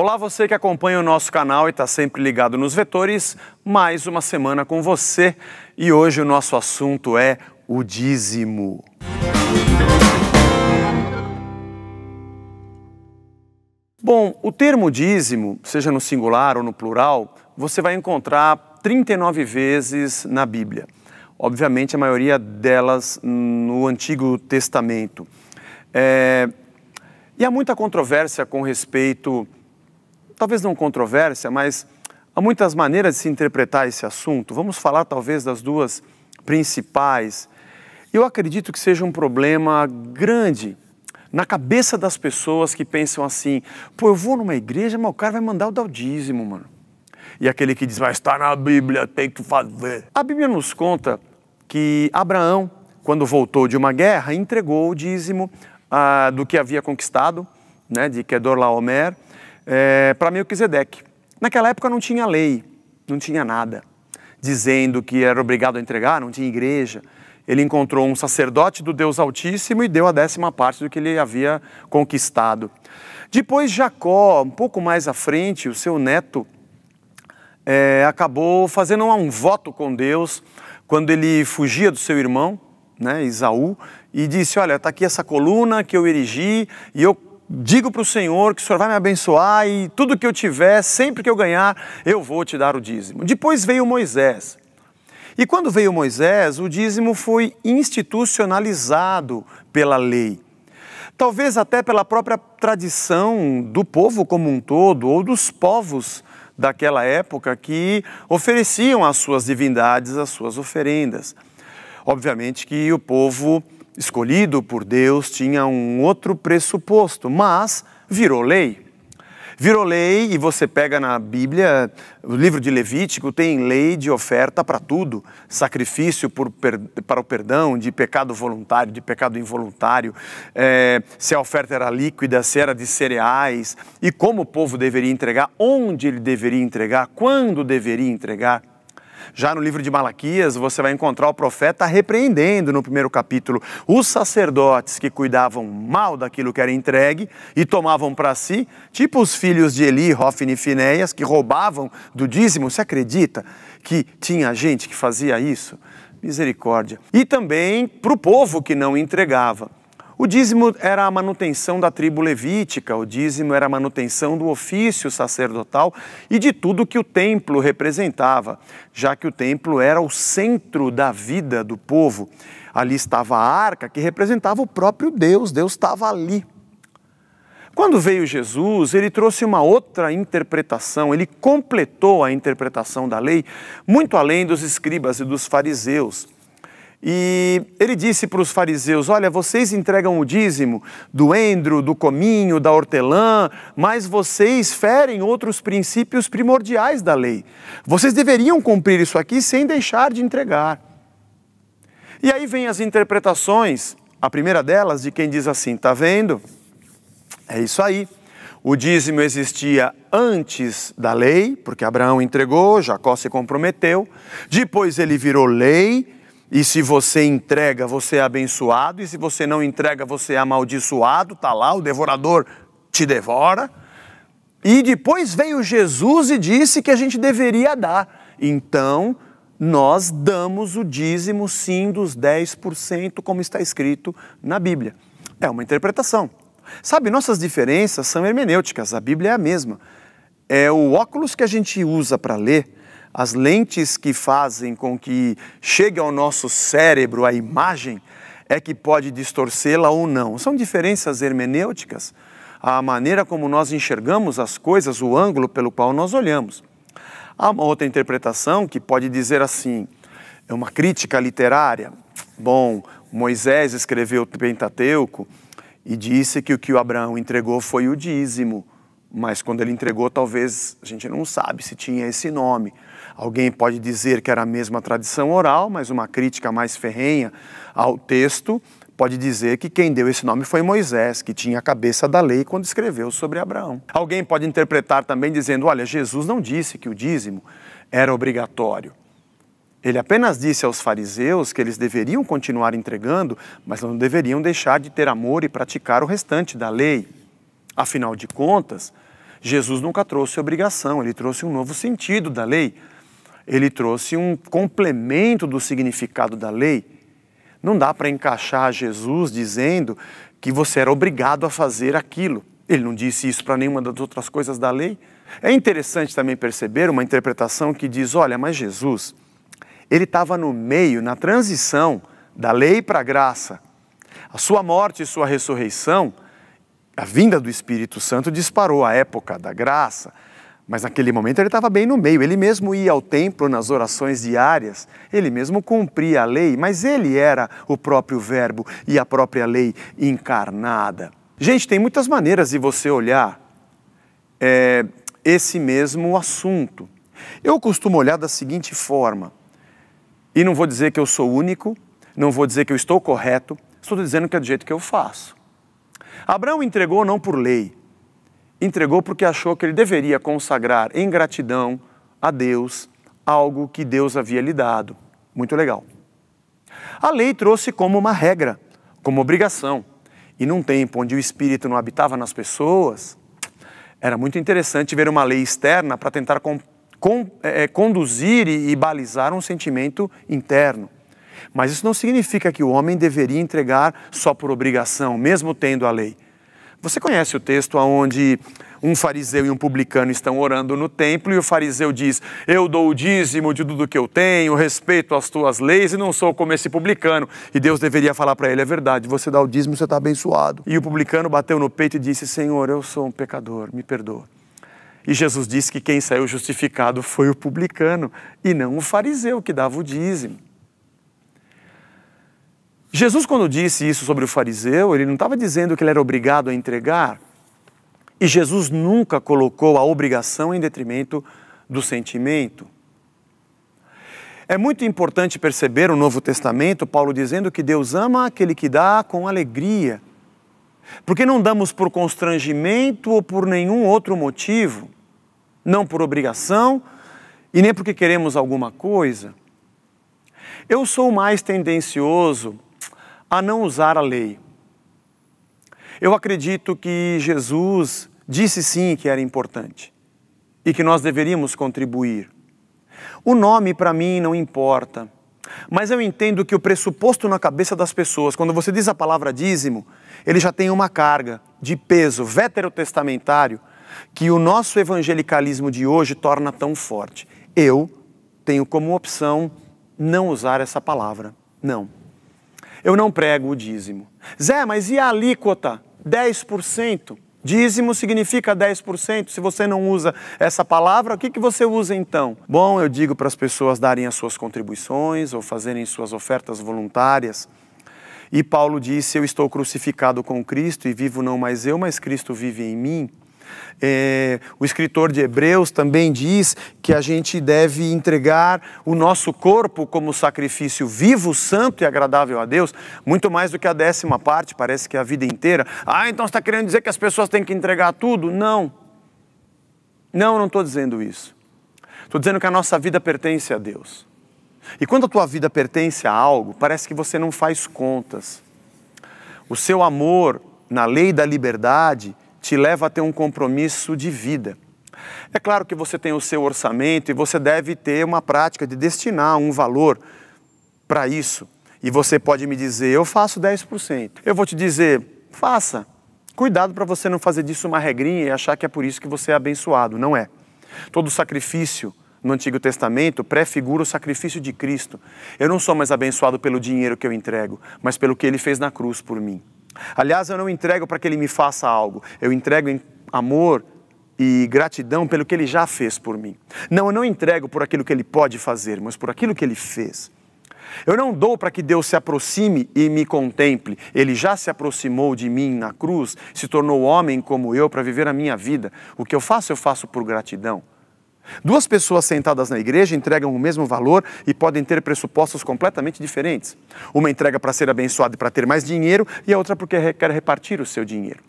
Olá, você que acompanha o nosso canal e está sempre ligado nos vetores, mais uma semana com você e hoje o nosso assunto é o dízimo. Bom, o termo dízimo, seja no singular ou no plural, você vai encontrar 39 vezes na Bíblia. Obviamente, a maioria delas no Antigo Testamento. É... E há muita controvérsia com respeito talvez não controvérsia, mas há muitas maneiras de se interpretar esse assunto. Vamos falar talvez das duas principais. Eu acredito que seja um problema grande na cabeça das pessoas que pensam assim: pô, eu vou numa igreja, mas o cara vai mandar o dar dízimo, mano. E aquele que diz, mas está na Bíblia, tem que fazer. A Bíblia nos conta que Abraão, quando voltou de uma guerra, entregou o dízimo ah, do que havia conquistado, né, de Kedor Laomer, é, para Melquisedeque. Naquela época não tinha lei, não tinha nada, dizendo que era obrigado a entregar, não tinha igreja. Ele encontrou um sacerdote do Deus Altíssimo e deu a décima parte do que ele havia conquistado. Depois, Jacó, um pouco mais à frente, o seu neto, é, acabou fazendo um voto com Deus quando ele fugia do seu irmão, né, Isaú, e disse: Olha, está aqui essa coluna que eu erigi e eu digo para o Senhor que o Senhor vai me abençoar e tudo que eu tiver, sempre que eu ganhar, eu vou te dar o dízimo. Depois veio Moisés. E quando veio Moisés, o dízimo foi institucionalizado pela lei. Talvez até pela própria tradição do povo como um todo, ou dos povos daquela época que ofereciam às suas divindades as suas oferendas. Obviamente que o povo escolhido por Deus, tinha um outro pressuposto, mas virou lei. Virou lei e você pega na Bíblia, o livro de Levítico tem lei de oferta para tudo: sacrifício por, para o perdão, de pecado voluntário, de pecado involuntário, é, se a oferta era líquida, se era de cereais, e como o povo deveria entregar, onde ele deveria entregar, quando deveria entregar. Já no livro de Malaquias, você vai encontrar o profeta repreendendo no primeiro capítulo os sacerdotes que cuidavam mal daquilo que era entregue e tomavam para si, tipo os filhos de Eli, Hofni e Finéias, que roubavam do dízimo. Você acredita que tinha gente que fazia isso? Misericórdia. E também para o povo que não entregava. O dízimo era a manutenção da tribo levítica, o dízimo era a manutenção do ofício sacerdotal e de tudo que o templo representava, já que o templo era o centro da vida do povo. Ali estava a arca que representava o próprio Deus, Deus estava ali. Quando veio Jesus, ele trouxe uma outra interpretação, ele completou a interpretação da lei, muito além dos escribas e dos fariseus e ele disse para os fariseus: Olha, vocês entregam o dízimo do endro, do cominho, da hortelã, mas vocês ferem outros princípios primordiais da lei. Vocês deveriam cumprir isso aqui sem deixar de entregar. E aí vem as interpretações, a primeira delas de quem diz assim: Está vendo? É isso aí. O dízimo existia antes da lei, porque Abraão entregou, Jacó se comprometeu, depois ele virou lei e se você entrega, você é abençoado, e se você não entrega, você é amaldiçoado, está lá, o devorador te devora. E depois veio Jesus e disse que a gente deveria dar. Então, nós damos o dízimo sim dos 10%, como está escrito na Bíblia. É uma interpretação. Sabe, nossas diferenças são hermenêuticas, a Bíblia é a mesma. É o óculos que a gente usa para ler as lentes que fazem com que chegue ao nosso cérebro a imagem é que pode distorcê-la ou não. São diferenças hermenêuticas, a maneira como nós enxergamos as coisas, o ângulo pelo qual nós olhamos. Há uma outra interpretação que pode dizer assim: é uma crítica literária. Bom, Moisés escreveu o Pentateuco e disse que o que o Abraão entregou foi o dízimo, mas quando ele entregou, talvez a gente não sabe se tinha esse nome. Alguém pode dizer que era a mesma tradição oral, mas uma crítica mais ferrenha ao texto pode dizer que quem deu esse nome foi Moisés, que tinha a cabeça da lei quando escreveu sobre Abraão. Alguém pode interpretar também dizendo: olha, Jesus não disse que o dízimo era obrigatório. Ele apenas disse aos fariseus que eles deveriam continuar entregando, mas não deveriam deixar de ter amor e praticar o restante da lei. Afinal de contas, Jesus nunca trouxe obrigação, ele trouxe um novo sentido da lei ele trouxe um complemento do significado da lei. Não dá para encaixar Jesus dizendo que você era obrigado a fazer aquilo. Ele não disse isso para nenhuma das outras coisas da lei. É interessante também perceber uma interpretação que diz: olha, mas Jesus, ele estava no meio, na transição da lei para a graça. A sua morte e sua ressurreição, a vinda do Espírito Santo disparou a época da graça, mas naquele momento ele estava bem no meio. Ele mesmo ia ao templo nas orações diárias, ele mesmo cumpria a lei, mas ele era o próprio Verbo e a própria lei encarnada. Gente, tem muitas maneiras de você olhar é, esse mesmo assunto. Eu costumo olhar da seguinte forma, e não vou dizer que eu sou único, não vou dizer que eu estou correto, estou dizendo que é do jeito que eu faço. Abraão entregou não por lei, entregou porque achou que ele deveria consagrar em gratidão a Deus algo que Deus havia lhe dado. Muito legal. A lei trouxe como uma regra, como obrigação. E num tempo onde o espírito não habitava nas pessoas, era muito interessante ver uma lei externa para tentar com, com, é, conduzir e, e balizar um sentimento interno. Mas isso não significa que o homem deveria entregar só por obrigação, mesmo tendo a lei. Você conhece o texto onde um fariseu e um publicano estão orando no templo e o fariseu diz: Eu dou o dízimo de tudo que eu tenho, respeito as tuas leis e não sou como esse publicano. E Deus deveria falar para ele: É verdade, você dá o dízimo, você está abençoado. E o publicano bateu no peito e disse: Senhor, eu sou um pecador, me perdoa. E Jesus disse que quem saiu justificado foi o publicano e não o fariseu que dava o dízimo. Jesus, quando disse isso sobre o fariseu, ele não estava dizendo que ele era obrigado a entregar. E Jesus nunca colocou a obrigação em detrimento do sentimento. É muito importante perceber o Novo Testamento, Paulo dizendo que Deus ama aquele que dá com alegria. Porque não damos por constrangimento ou por nenhum outro motivo, não por obrigação e nem porque queremos alguma coisa. Eu sou mais tendencioso a não usar a lei. Eu acredito que Jesus disse sim que era importante e que nós deveríamos contribuir. O nome para mim não importa, mas eu entendo que o pressuposto na cabeça das pessoas, quando você diz a palavra dízimo, ele já tem uma carga de peso veterotestamentário que o nosso evangelicalismo de hoje torna tão forte. Eu tenho como opção não usar essa palavra. Não eu não prego o dízimo. Zé, mas e a alíquota? 10%. Dízimo significa 10%. Se você não usa essa palavra, o que, que você usa então? Bom, eu digo para as pessoas darem as suas contribuições ou fazerem suas ofertas voluntárias. E Paulo disse: Eu estou crucificado com Cristo e vivo não mais eu, mas Cristo vive em mim. É, o escritor de Hebreus também diz que a gente deve entregar o nosso corpo como sacrifício vivo, santo e agradável a Deus, muito mais do que a décima parte, parece que é a vida inteira. Ah, então você está querendo dizer que as pessoas têm que entregar tudo? Não. Não, não estou dizendo isso. Estou dizendo que a nossa vida pertence a Deus. E quando a tua vida pertence a algo, parece que você não faz contas. O seu amor na lei da liberdade te leva a ter um compromisso de vida. É claro que você tem o seu orçamento e você deve ter uma prática de destinar um valor para isso. E você pode me dizer, eu faço 10%. Eu vou te dizer, faça. Cuidado para você não fazer disso uma regrinha e achar que é por isso que você é abençoado. Não é. Todo sacrifício no Antigo Testamento prefigura o sacrifício de Cristo. Eu não sou mais abençoado pelo dinheiro que eu entrego, mas pelo que ele fez na cruz por mim. Aliás, eu não entrego para que ele me faça algo, eu entrego em amor e gratidão pelo que ele já fez por mim. Não, eu não entrego por aquilo que ele pode fazer, mas por aquilo que ele fez. Eu não dou para que Deus se aproxime e me contemple. Ele já se aproximou de mim na cruz, se tornou homem como eu para viver a minha vida. O que eu faço, eu faço por gratidão. Duas pessoas sentadas na igreja entregam o mesmo valor e podem ter pressupostos completamente diferentes. Uma entrega para ser abençoada e para ter mais dinheiro, e a outra porque quer repartir o seu dinheiro.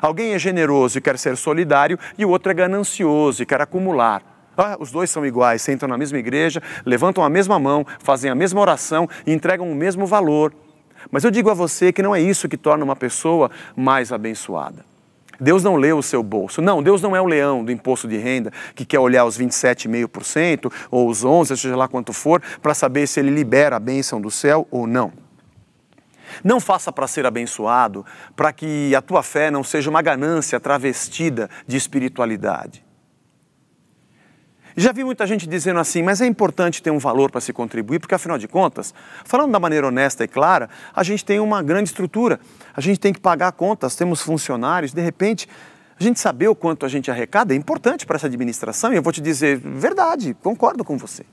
Alguém é generoso e quer ser solidário, e o outro é ganancioso e quer acumular. Ah, os dois são iguais, sentam na mesma igreja, levantam a mesma mão, fazem a mesma oração e entregam o mesmo valor. Mas eu digo a você que não é isso que torna uma pessoa mais abençoada. Deus não lê o seu bolso. Não, Deus não é o leão do imposto de renda que quer olhar os 27,5% ou os 11%, seja lá quanto for, para saber se ele libera a bênção do céu ou não. Não faça para ser abençoado, para que a tua fé não seja uma ganância travestida de espiritualidade. Já vi muita gente dizendo assim, mas é importante ter um valor para se contribuir, porque afinal de contas, falando da maneira honesta e clara, a gente tem uma grande estrutura, a gente tem que pagar contas, temos funcionários, de repente, a gente saber o quanto a gente arrecada é importante para essa administração, e eu vou te dizer, verdade, concordo com você.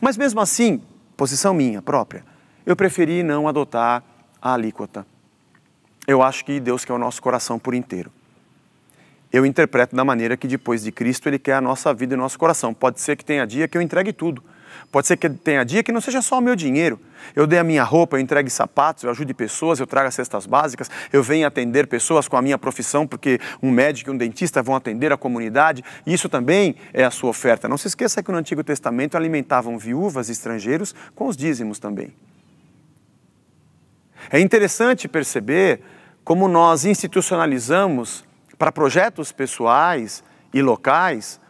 Mas mesmo assim, posição minha própria, eu preferi não adotar a alíquota. Eu acho que Deus quer o nosso coração por inteiro eu interpreto da maneira que depois de Cristo Ele quer a nossa vida e o nosso coração. Pode ser que tenha dia que eu entregue tudo. Pode ser que tenha dia que não seja só o meu dinheiro. Eu dê a minha roupa, eu entregue sapatos, eu ajude pessoas, eu traga cestas básicas, eu venho atender pessoas com a minha profissão, porque um médico e um dentista vão atender a comunidade. Isso também é a sua oferta. Não se esqueça que no Antigo Testamento alimentavam viúvas e estrangeiros com os dízimos também. É interessante perceber como nós institucionalizamos para projetos pessoais e locais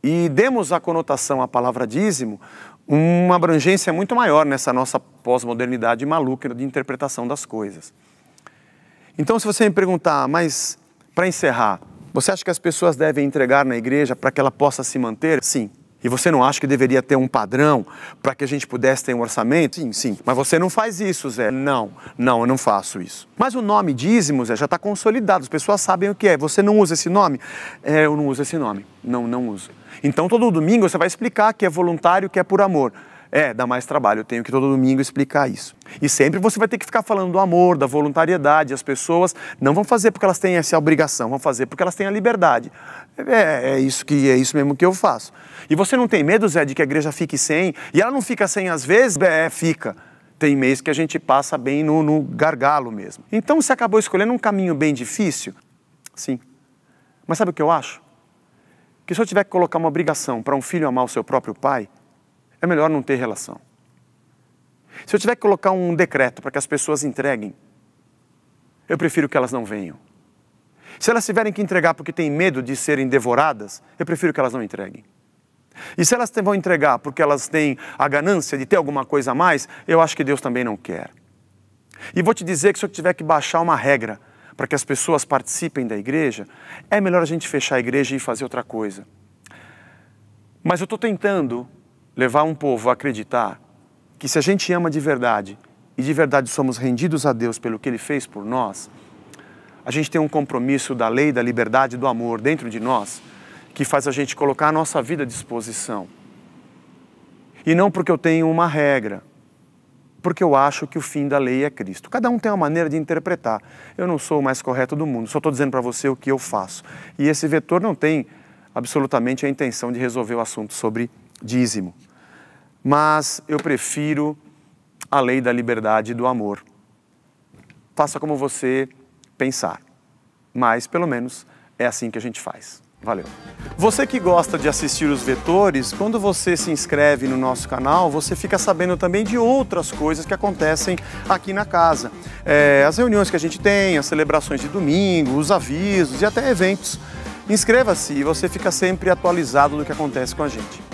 e demos a conotação à palavra dízimo uma abrangência muito maior nessa nossa pós-modernidade maluca de interpretação das coisas. Então, se você me perguntar, mas para encerrar, você acha que as pessoas devem entregar na igreja para que ela possa se manter? Sim, e você não acha que deveria ter um padrão para que a gente pudesse ter um orçamento? Sim, sim. Mas você não faz isso, Zé. Não, não, eu não faço isso. Mas o nome dízimo, Zé, já está consolidado. As pessoas sabem o que é. Você não usa esse nome? É, eu não uso esse nome. Não, não uso. Então todo domingo você vai explicar que é voluntário, que é por amor. É, dá mais trabalho, eu tenho que todo domingo explicar isso. E sempre você vai ter que ficar falando do amor, da voluntariedade. As pessoas não vão fazer porque elas têm essa obrigação, vão fazer porque elas têm a liberdade. É, é isso que é isso mesmo que eu faço. E você não tem medo, Zé, de que a igreja fique sem? E ela não fica sem às vezes? É, fica tem mês que a gente passa bem no, no, gargalo mesmo. Então você acabou escolhendo um caminho bem difícil? Sim. Mas sabe o que eu acho? Que se eu tiver que colocar uma obrigação para um filho amar o seu próprio pai, é melhor não ter relação. Se eu tiver que colocar um decreto para que as pessoas entreguem, eu prefiro que elas não venham. Se elas tiverem que entregar porque têm medo de serem devoradas, eu prefiro que elas não entreguem. E se elas vão entregar porque elas têm a ganância de ter alguma coisa a mais, eu acho que Deus também não quer. E vou te dizer que se eu tiver que baixar uma regra para que as pessoas participem da igreja, é melhor a gente fechar a igreja e fazer outra coisa. Mas eu estou tentando levar um povo a acreditar que se a gente ama de verdade e de verdade somos rendidos a Deus pelo que Ele fez por nós, a gente tem um compromisso da lei, da liberdade, e do amor dentro de nós que faz a gente colocar a nossa vida à disposição. E não porque eu tenho uma regra, porque eu acho que o fim da lei é Cristo. Cada um tem uma maneira de interpretar. Eu não sou o mais correto do mundo, só estou dizendo para você o que eu faço. E esse vetor não tem absolutamente a intenção de resolver o assunto sobre dízimo. Mas eu prefiro a lei da liberdade e do amor. Faça como você pensar, mas pelo menos é assim que a gente faz. Valeu. Você que gosta de assistir os vetores, quando você se inscreve no nosso canal, você fica sabendo também de outras coisas que acontecem aqui na casa. É, as reuniões que a gente tem, as celebrações de domingo, os avisos e até eventos. Inscreva-se e você fica sempre atualizado do que acontece com a gente.